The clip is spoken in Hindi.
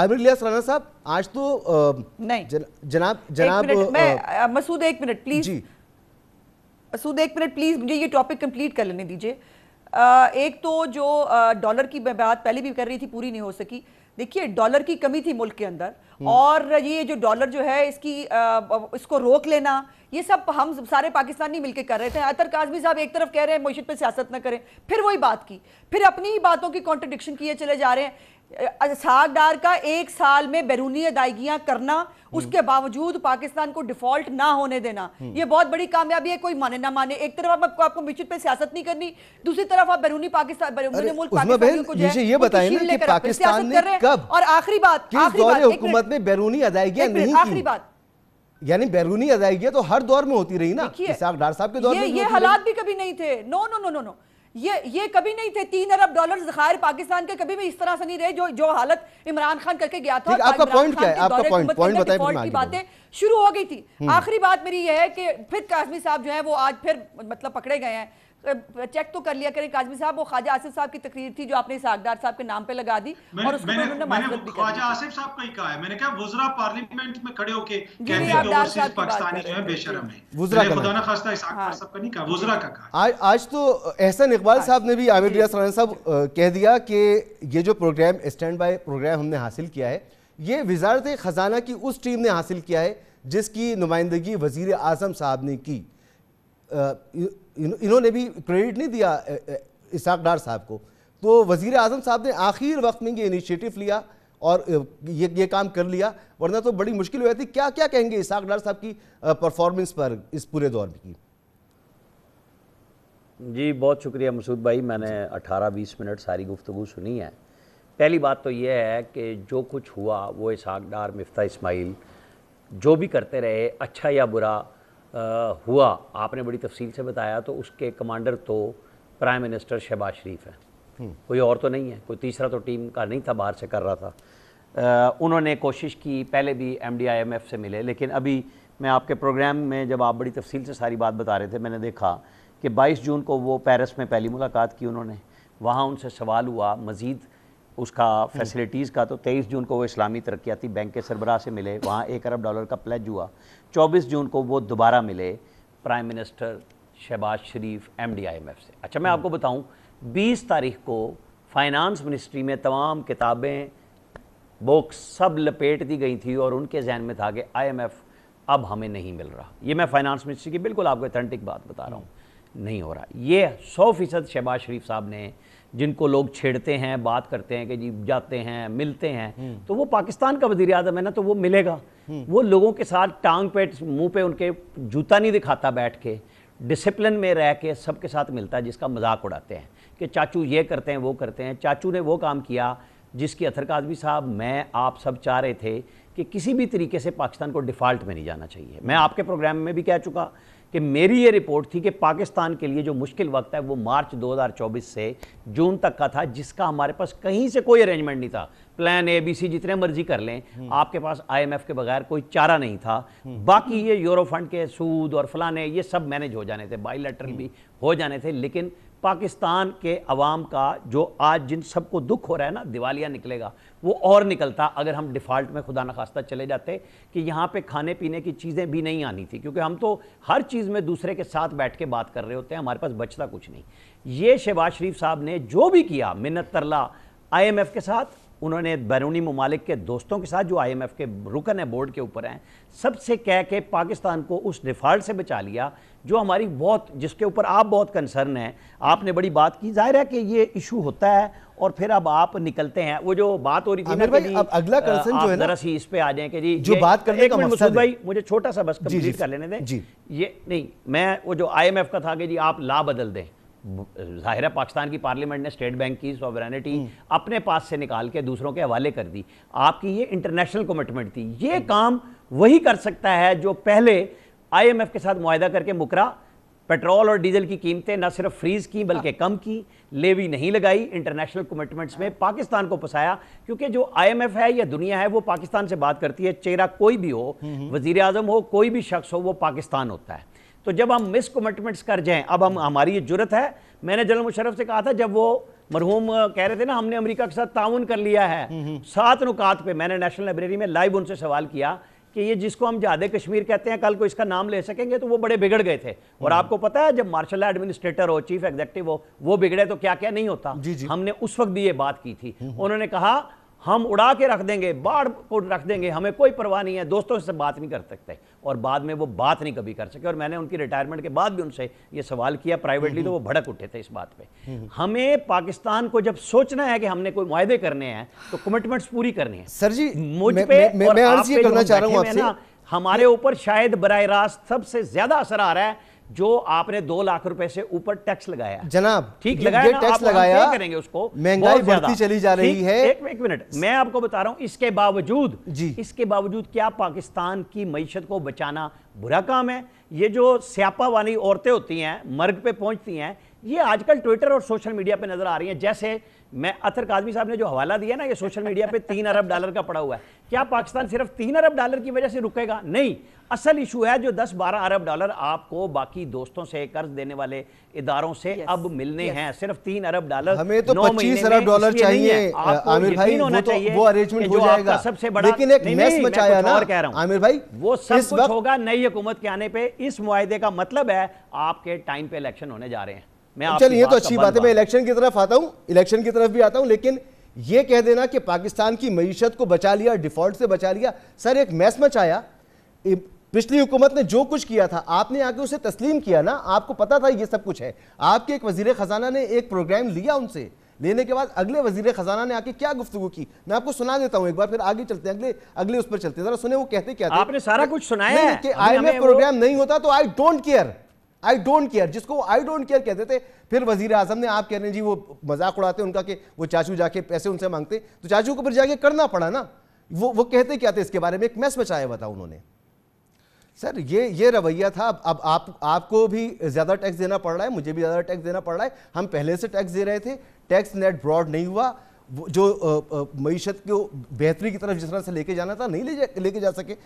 आमिर लिया सलाना साहब आज तो आ, नहीं जनाब जनाब मसूद एक मिनट प्लीज मसूद एक मिनट प्लीज मुझे ये टॉपिक कंप्लीट कर लेने दीजिए एक तो जो डॉलर की बात पहले भी कर रही थी पूरी नहीं हो सकी देखिए डॉलर की कमी थी मुल्क के अंदर हम्म। और ये जो डॉलर जो है इसकी आ, इसको रोक लेना ये सब हम सारे पाकिस्तानी मिलकर कर रहे थे अतर काजमी साहब एक तरफ कह रहे हैं मोशद पर सियासत ना करें फिर वही बात की फिर अपनी ही बातों की कॉन्ट्रडिक्शन किए चले जा रहे हैं सागदार का एक साल में बैरूनी अदायगियां करना हम्म। उसके बावजूद पाकिस्तान को डिफॉल्ट ना होने देना हम्म। यह बहुत बड़ी कामयाबी है कोई माने ना माने एक तरफ आपको आपको मिश्र पे सियासत नहीं करनी दूसरी तरफ आप बैरूनी पाकिस्तान बैरूनी मुल्क ये तो बताएं और आखिरी बात आखिरी बात हुकूमत में बैरूनी अदायगियां आखिरी बात यानी बैरूनी अदायगी तो हर दौर में होती रही ना इसाक डार साहब के दौर ये, में ये हालात भी कभी नहीं थे no no no no no ये ये कभी नहीं थे तीन अरब डॉलर जखायर पाकिस्तान के कभी भी इस तरह से नहीं रहे जो जो हालत इमरान खान करके गया था आपका पॉइंट क्या है आपका पॉइंट पॉइंट बताइए की बातें शुरू हो गई थी हम्म। आखिरी बात मेरी ये है कि फिर काजमी साहब जो है वो आज फिर मतलब पकड़े गए हैं चेक तो कर लिया करें काजमी साहब वो ख्वाजा आसिफ साहब की तकरीर थी जो आपने सागदार साहब के नाम पे लगा दी और उसको मैंने, मैंने ख्वाजा आसिफ साहब का ही कहा है मैंने कहा वजरा पार्लियामेंट में खड़े होके पाकिस्तानी जो है बेशरम है वजरा खुदा ना खास्ता साहब हाँ। का नहीं कहा वजरा का कहा आज तो एहसन इकबाल हाँ। साहब ने भी आमिर रिया साहब कह दिया कि ये जो प्रोग्राम स्टैंड बाय प्रोग्राम हमने हासिल किया है ये वजारत ख़जाना की उस टीम ने हासिल किया है जिसकी नुमाइंदगी वजीर आजम साहब ने की इन्होंने भी क्रेडिट नहीं दिया इसाक डार साहब को तो वज़ी अजम साहब ने आखिर वक्त में ये इनिशिएटिव लिया और ये ये काम कर लिया वरना तो बड़ी मुश्किल हो जाती क्या क्या कहेंगे इसाक डार साहब की परफॉर्मेंस पर इस पूरे दौर की जी बहुत शुक्रिया मसूद भाई मैंने 18-20 मिनट सारी गुफ्तु सुनी है पहली बात तो यह है कि जो कुछ हुआ वो इसाक डार मफ्ता इसमाइल जो भी करते रहे अच्छा या बुरा हुआ आपने बड़ी तफसील से बताया तो उसके कमांडर तो प्राइम मिनिस्टर शहबाज शरीफ हैं हम्म। कोई और तो नहीं है कोई तीसरा तो टीम का नहीं था बाहर से कर रहा था आ, उन्होंने कोशिश की पहले भी M D I M F से मिले लेकिन अभी मैं आपके प्रोग्राम में जब आप बड़ी तफसील से सारी बात बता रहे थे मैंने देखा कि 22 जून को वो पेरिस में पहली मुलाकात की उन्होंने वहाँ उनसे सवाल हुआ मज़ीद उसका फैसिलिटीज़ हम्म। का तो 23 जून को वो इस्लामी तरक्याती बैंक के सरबराह से मिले वहाँ एक अरब डॉलर का प्लेज हुआ 24 जून को वो दोबारा मिले prime minister Shahbaz Sharif M D I M F से अच्छा मैं हम्म। आपको बताऊँ बीस तारीख को फाइनेंस मिनिस्ट्री में तमाम किताबें बुक्स सब लपेट दी गई थी और उनके जहन में था कि आई एम एफ़ अब हमें नहीं मिल रहा ये मैं फाइनेंस मिनिस्ट्री की बिल्कुल आपको अथेंटिक बात बता रहा हूँ हम्म। नहीं हो रहा ये सौ फीसद शहबाज शरीफ साहब ने जिनको लोग छेड़ते हैं बात करते हैं कि जी जाते हैं मिलते हैं हम्म। तो वो पाकिस्तान का वजीर अजम है ना तो वो मिलेगा हम्म। वो लोगों के साथ टांग पे मुंह पे उनके जूता नहीं दिखाता बैठ के डिसिप्लिन में रह के सबके साथ मिलता है जिसका मजाक उड़ाते हैं कि चाचू ये करते हैं वो करते हैं चाचू ने वो काम किया जिसकी अथर काजमी साहब मैं आप सब चाह रहे थे कि किसी भी तरीके से पाकिस्तान को डिफ़ॉल्ट में नहीं जाना चाहिए मैं आपके प्रोग्राम में भी कह चुका कि मेरी ये रिपोर्ट थी कि पाकिस्तान के लिए जो मुश्किल वक्त है वो मार्च 2024 से जून तक का था जिसका हमारे पास कहीं से कोई अरेंजमेंट नहीं था प्लान ए बी सी जितने मर्जी कर लें हम्म। आपके पास आईएमएफ के बगैर कोई चारा नहीं था बाकी ये यूरो फंड के सूद और फलाने ये सब मैनेज हो जाने थे बाईलेटरल हम्म। भी हो जाने थे लेकिन पाकिस्तान के अवाम का जो आज जिन सबको दुख हो रहा है ना दिवालिया निकलेगा वो और निकलता अगर हम डिफ़ाल्ट में खुदा नखास्ता चले जाते कि यहाँ पे खाने पीने की चीज़ें भी नहीं आनी थी क्योंकि हम तो हर चीज़ में दूसरे के साथ बैठ के बात कर रहे होते हैं हमारे पास बचता कुछ नहीं ये शहबाज शरीफ साहब ने जो भी किया मिन्नत तरला आई के साथ उन्होंने बैरूनी ममालिक के दोस्तों के साथ जो आई एम एफ़ के रुकन है बोर्ड के ऊपर हैं सबसे कह के पाकिस्तान को उस डिफ़ॉल्ट से बचा लिया जो हमारी बहुत जिसके ऊपर आप बहुत कंसर्न हैं आपने बड़ी बात की जाहिर है कि ये इशू होता है और फिर अब आप निकलते हैं वो जो बात हो रही थी ना भाई अब अगला कंसर्न जो है ना सी इस पे आ जाए कि जी जो बात करने का मकसद भाई मुझे छोटा सा बस कंप्लीट कर लेने दें जी ये नहीं मैं वो जो आईएमएफ का था कि जी आप ला बदल दें ज़ाहिर है पाकिस्तान की पार्लियामेंट ने स्टेट बैंक की सॉवरेनिटी अपने पास से निकाल के दूसरों के हवाले कर दी आपकी ये इंटरनेशनल कमिटमेंट थी ये काम वही कर सकता है जो पहले आईएमएफ के साथ मुहिदा करके मुकरा पेट्रोल और डीजल की कीमतें ना सिर्फ फ्रीज की बल्कि हाँ। कम की लेवी नहीं लगाई इंटरनेशनल कमिटमेंट्स में पाकिस्तान को फंसाया क्योंकि जो आईएमएफ है या दुनिया है वो पाकिस्तान से बात करती है चेहरा कोई भी हो हम्म, हम्म। वजीर आजम हो कोई भी शख्स हो वो पाकिस्तान होता है तो जब हम मिस कमिटमेंट्स कर जाएं अब हम हमारी ये जरूरत है मैंने जनरल मुशरफ से कहा था जब वो मरहूम कह रहे थे ना हमने अमेरिका के साथ ताउन कर लिया है हम्म, हम्म। सात नुकात पे मैंने नेशनल लाइब्रेरी में लाइव उनसे सवाल किया कि ये जिसको हम जादे कश्मीर कहते हैं कल को इसका नाम ले सकेंगे तो वो बड़े बिगड़ गए थे और हम्म। आपको पता है जब मार्शल एडमिनिस्ट्रेटर हो चीफ एग्जेक्टिव हो वो बिगड़े तो क्या क्या नहीं होता जी जी। हमने उस वक्त भी ये बात की थी उन्होंने कहा हम उड़ा के रख देंगे बाढ़ को रख देंगे हमें कोई परवाह नहीं है दोस्तों से बात नहीं कर सकते और बाद में वो बात नहीं कभी कर सके और मैंने उनकी रिटायरमेंट के बाद भी उनसे ये सवाल किया प्राइवेटली हम्म, तो वो हम्म। भड़क उठे थे इस बात पे हम्म, हमें पाकिस्तान को जब सोचना है कि हमने कोई वायदे करने हैं तो कमिटमेंट्स पूरी करनी है सर जी मुझ हमारे ऊपर शायद बर रास्त सबसे ज्यादा असर आ रहा है जो आपने दो लाख रुपए से ऊपर टैक्स लगाया जनाब ठीक लगाया टैक्स लगाया करेंगे उसको महंगाई बढ़ती चली जा रही है एक, एक मिनट मैं आपको बता रहा हूं इसके बावजूद जी इसके बावजूद क्या पाकिस्तान की मीशत को बचाना बुरा काम है ये जो स्यापा वाली औरतें होती हैं मर्ग पे पहुंचती हैं ये आजकल ट्विटर और सोशल मीडिया पे नजर आ रही है जैसे मैं अतर काजमी साहब ने जो हवाला दिया ना ये सोशल मीडिया पे तीन अरब डॉलर का पड़ा हुआ है क्या पाकिस्तान सिर्फ तीन अरब डॉलर की वजह से रुकेगा नहीं असल इशू है जो दस बारह अरब डॉलर आपको बाकी दोस्तों से कर्ज देने वाले इदारों से yes, अब मिलने yes. हैं सिर्फ तीन अरब डॉलर हमें तो पच्चीस अरब डॉलर चाहिए आमिर भाई वो तो वो अरेंजमेंट हो जाएगा सबसे बड़ा लेकिन एक मैस मचाया ना कह रहा हूँ आमिर भाई वो सब कुछ होगा नई हुकूमत के आने पर इस मुआदे का मतलब है आपके टाइम पे इलेक्शन होने जा रहे हैं मैं चलिए ये तो अच्छी बात है मैं इलेक्शन की तरफ आता हूँ इलेक्शन की तरफ भी आता हूँ लेकिन ये कह देना कि पाकिस्तान की मीशत को बचा लिया डिफॉल्ट से बचा लिया सर एक मैस मचाया पिछली हुकूमत ने जो कुछ किया था आपने आके उसे तस्लीम किया ना आपको पता था ये सब कुछ है आपके एक वजीर ख़जाना ने एक प्रोग्राम लिया उनसे लेने के बाद अगले वजीर ख़जाना ने आके क्या गुफ्तु की मैं आपको सुना देता हूँ एक बार फिर आगे चलते हैं अगले अगले उस पर चलते हैं जरा सुने वो कहते क्या आपने सारा कुछ सुनाया आई एम प्रोग्राम नहीं होता तो I don't care I don't care जिसको आई डोंट केयर कहते थे फिर वजीर आजम ने आप कह रहे हैं जी वो मजाक उड़ाते उनका कि वो चाचू जाके पैसे उनसे मांगते तो चाचू को फिर जाके करना पड़ा ना वो वो कहते क्या थे इसके बारे में एक मैस बचाया हुआ था उन्होंने सर ये ये रवैया था अब आप आपको भी ज़्यादा टैक्स देना पड़ रहा है मुझे भी ज़्यादा टैक्स देना पड़ रहा है हम पहले से टैक्स दे रहे थे टैक्स नेट ब्रॉड नहीं हुआ जो मीशत को बेहतरी की तरफ जिस तरह से लेके जाना था नहीं ले जा लेके जा सके